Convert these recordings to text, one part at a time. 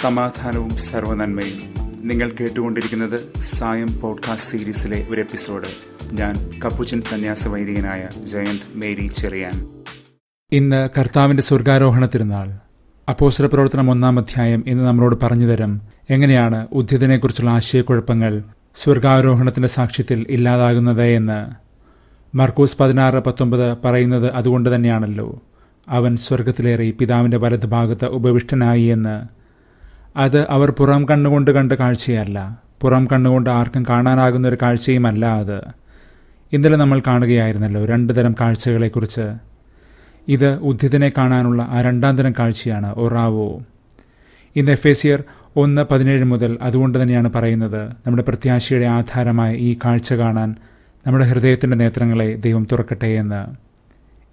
സമാധാനവും സർവനന്മയും നിങ്ങൾ കേട്ടുകൊണ്ടിരിക്കുന്നത് സായം പോഡ്കാസ്റ്റ് സീരീസിലെ ഒരു എപ്പിസോഡ് ഞാൻ കപ്പുച്ചൻ സന്യാസ വൈദികനായ ജയന്ത് മേരി ചെറിയാൻ ഇന്ന് കർത്താവിന്റെ സ്വർഗാരോഹണ തിരുനാൾ അപ്പോസ്തല പ്രവർത്തനം ഒന്നാം അധ്യായം ഇന്ന് നമ്മളോട് പറഞ്ഞുതരും എങ്ങനെയാണ് ഉദ്ധിതനെക്കുറിച്ചുള്ള ആശയക്കുഴപ്പങ്ങൾ സ്വർഗാരോഹണത്തിന്റെ സാക്ഷ്യത്തിൽ ഇല്ലാതാകുന്നത് എന്ന് മർക്കൂസ് പതിനാറ് പത്തൊമ്പത് പറയുന്നത് അതുകൊണ്ട് തന്നെയാണല്ലോ അവൻ സ്വർഗത്തിലേറി പിതാവിൻ്റെ വലത് ഭാഗത്ത് ഉപവിഷ്ടനായി എന്ന് അത് അവർ പുറം കണ്ണുകൊണ്ട് കണ്ട കാഴ്ചയല്ല പുറം കണ്ണുകൊണ്ട് ആർക്കും കാണാനാകുന്ന ഒരു കാഴ്ചയുമല്ല അത് ഇന്നലെ നമ്മൾ കാണുകയായിരുന്നല്ലോ രണ്ട് തരം കാഴ്ചകളെക്കുറിച്ച് ഇത് ഉദ്ധിതനെ കാണാനുള്ള ആ രണ്ടാം തരം കാഴ്ചയാണ് ഒറാവോ ഇന്ന് എഫേസിയർ ഒന്ന് പതിനേഴ് മുതൽ അതുകൊണ്ട് തന്നെയാണ് പറയുന്നത് നമ്മുടെ പ്രത്യാശയുടെ ആധാരമായ ഈ കാഴ്ച കാണാൻ നമ്മുടെ ഹൃദയത്തിൻ്റെ നേത്രങ്ങളെ ദൈവം തുറക്കട്ടെ എന്ന്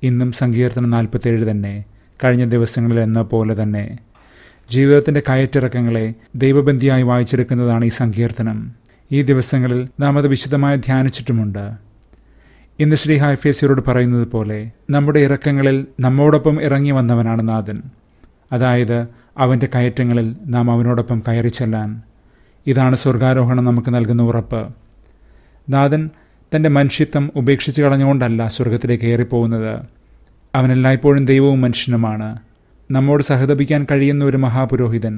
ഇന്നും സങ്കീർത്തനം നാൽപ്പത്തേഴ് തന്നെ കഴിഞ്ഞ ദിവസങ്ങളിൽ എന്ന പോലെ തന്നെ ജീവിതത്തിൻ്റെ കയറ്റിറക്കങ്ങളെ ദൈവബന്ധിയായി വായിച്ചെടുക്കുന്നതാണ് ഈ സങ്കീർത്തനം ഈ ദിവസങ്ങളിൽ നാം അത് വിശദമായി ധ്യാനിച്ചിട്ടുമുണ്ട് ഇന്ന് ശ്രീ ഹൈഫേസിയോട് പറയുന്നത് പോലെ നമ്മുടെ ഇറക്കങ്ങളിൽ നമ്മോടൊപ്പം ഇറങ്ങി വന്നവനാണ് നാഥൻ അതായത് അവൻ്റെ കയറ്റങ്ങളിൽ നാം അവനോടൊപ്പം കയറി ചെല്ലാൻ ഇതാണ് സ്വർഗാരോഹണം നമുക്ക് നൽകുന്ന ഉറപ്പ് നാഥൻ തന്റെ മനുഷ്യത്വം ഉപേക്ഷിച്ച് കളഞ്ഞുകൊണ്ടല്ല സ്വർഗത്തിലേക്ക് ഏറിപ്പോകുന്നത് അവനെല്ലായ്പ്പോഴും ദൈവവും മനുഷ്യനുമാണ് നമ്മോട് സഹതപിക്കാൻ കഴിയുന്ന ഒരു മഹാപുരോഹിതൻ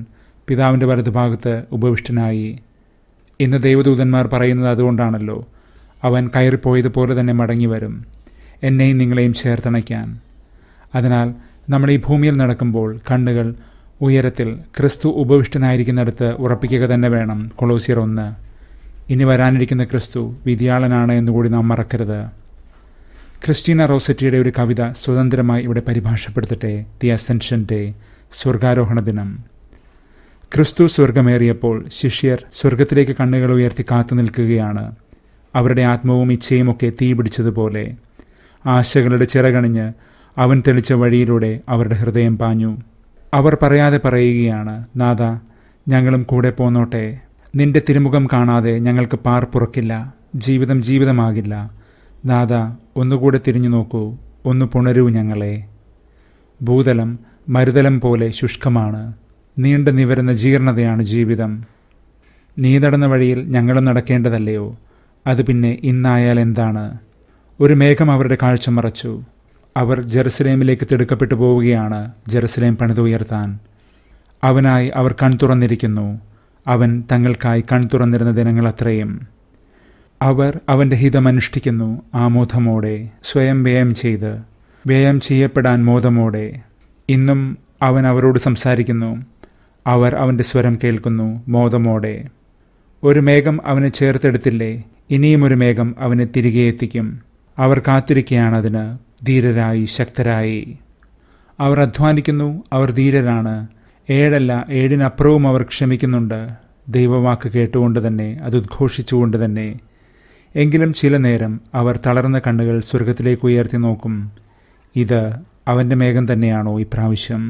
പിതാവിൻ്റെ വലതുഭാഗത്ത് ഉപവിഷ്ടനായി ഇന്ന് ദൈവദൂതന്മാർ പറയുന്നത് അതുകൊണ്ടാണല്ലോ അവൻ കയറിപ്പോയതുപോലെ തന്നെ മടങ്ങി വരും എന്നെയും നിങ്ങളെയും ചേർത്തണയ്ക്കാൻ അതിനാൽ നമ്മൾ ഈ ഭൂമിയിൽ നടക്കുമ്പോൾ കണ്ണുകൾ ഉയരത്തിൽ ക്രിസ്തു ഉപവിഷ്ടനായിരിക്കുന്നിടത്ത് ഉറപ്പിക്കുക തന്നെ വേണം കൊളോസിയർ ഒന്ന് ഇനി വരാനിരിക്കുന്ന ക്രിസ്തു വിധിയാളനാണ് എന്നുകൂടി നാം മറക്കരുത് ക്രിസ്റ്റീന റോസറ്റിയുടെ ഒരു കവിത സ്വതന്ത്രമായി ഇവിടെ പരിഭാഷപ്പെടുത്തട്ടെ ദി അസെൻഷൻ ഡേ സ്വർഗാരോഹണ ദിനം ക്രിസ്തു സ്വർഗമേറിയപ്പോൾ ശിഷ്യർ സ്വർഗത്തിലേക്ക് കണ്ണുകൾ ഉയർത്തി കാത്തു നിൽക്കുകയാണ് അവരുടെ ആത്മവും ഇച്ഛയുമൊക്കെ തീ പിടിച്ചതുപോലെ ആശകളുടെ ചിറകണിഞ്ഞ് അവൻ തെളിച്ച വഴിയിലൂടെ അവരുടെ ഹൃദയം പാഞ്ഞു അവർ പറയാതെ പറയുകയാണ് നാഥ ഞങ്ങളും കൂടെ പോന്നോട്ടെ നിന്റെ തിരുമുഖം കാണാതെ ഞങ്ങൾക്ക് പാർപ്പുറക്കില്ല ജീവിതം ജീവിതമാകില്ല ദാദാ ഒന്നുകൂടെ തിരിഞ്ഞു നോക്കൂ ഒന്ന് പുണരൂ ഞങ്ങളെ ഭൂതലം മരുതലം പോലെ ശുഷ്കമാണ് നീണ്ടു നിവരുന്ന ജീർണതയാണ് ജീവിതം നീ നടന്ന വഴിയിൽ ഞങ്ങളും നടക്കേണ്ടതല്ലയോ അത് പിന്നെ ഇന്നായാൽ എന്താണ് ഒരു മേഘം അവരുടെ കാഴ്ച മറച്ചു അവർ ജെറുസലേമിലേക്ക് തിടുക്കപ്പെട്ടു പോവുകയാണ് ജെറുസലേം പണിതുയർത്താൻ അവനായി അവർ തുറന്നിരിക്കുന്നു അവൻ തങ്ങൾക്കായി കൺതുറന്നിരുന്ന ദിനങ്ങളത്രയും അവർ അവൻ്റെ ഹിതമനുഷ്ഠിക്കുന്നു ആമോദമോടെ സ്വയം വ്യയം ചെയ്ത് വ്യയം ചെയ്യപ്പെടാൻ മോദമോടെ ഇന്നും അവൻ അവരോട് സംസാരിക്കുന്നു അവർ അവൻ്റെ സ്വരം കേൾക്കുന്നു മോദമോടെ ഒരു മേഘം അവനെ ചേർത്തെടുത്തില്ലേ ഇനിയും ഒരു മേഘം അവനെ തിരികെ എത്തിക്കും അവർ കാത്തിരിക്കുകയാണ് അതിന് ധീരരായി ശക്തരായി അവർ അധ്വാനിക്കുന്നു അവർ ധീരരാണ് ഏഴല്ല ഏഴിനപ്പുറവും അവർ ക്ഷമിക്കുന്നുണ്ട് ദൈവവാക്ക് കേട്ടുകൊണ്ട് തന്നെ അത് ഉദ്ഘോഷിച്ചുകൊണ്ട് തന്നെ എങ്കിലും ചില നേരം അവർ തളർന്ന കണ്ണുകൾ സ്വർഗത്തിലേക്ക് ഉയർത്തി നോക്കും ഇത് അവൻ്റെ മേഘം തന്നെയാണോ ഇപ്രാവശ്യം